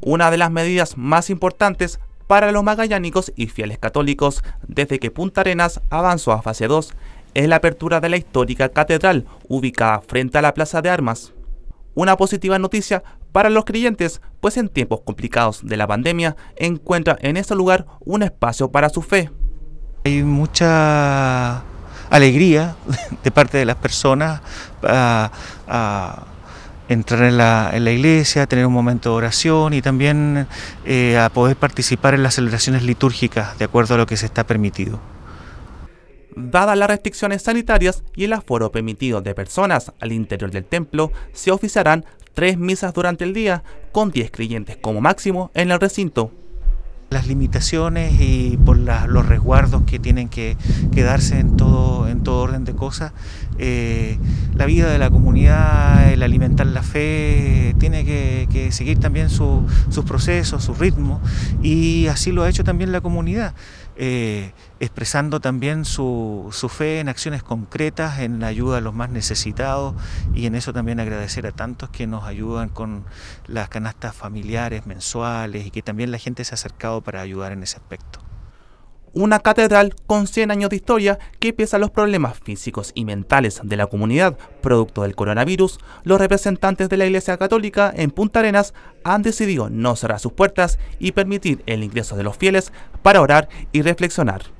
una de las medidas más importantes para los magallánicos y fieles católicos desde que Punta Arenas avanzó a fase 2 es la apertura de la histórica catedral ubicada frente a la Plaza de Armas. Una positiva noticia para los creyentes, pues en tiempos complicados de la pandemia encuentra en este lugar un espacio para su fe. Hay mucha alegría de parte de las personas ah, ah, entrar en la, iglesia, tener un momento de oración y también eh, a poder participar en las celebraciones litúrgicas de acuerdo a lo que se está permitido. Dadas las restricciones sanitarias y el aforo permitido de personas al interior del templo, se oficiarán tres misas durante el día, con 10 creyentes como máximo en el recinto. Las limitaciones y por los resguardos que tienen que quedarse en todo, en todo orden de cosas, eh, la vida de la comunidad, el alimentar la fe, tiene que, seguir también sus procesos, su ritmo, y así lo ha hecho también la comunidad, eh, expresando también su, fe en acciones concretas, en la ayuda a los más necesitados, y en eso también agradecer a tantos que nos ayudan con las canastas familiares, mensuales, y que también la gente se ha acercado para ayudar en ese aspecto una catedral con 100 años de historia que pese a los problemas físicos y mentales de la comunidad producto del coronavirus, los representantes de la Iglesia Católica en Punta Arenas han decidido no cerrar sus puertas y permitir el ingreso de los fieles para orar y reflexionar.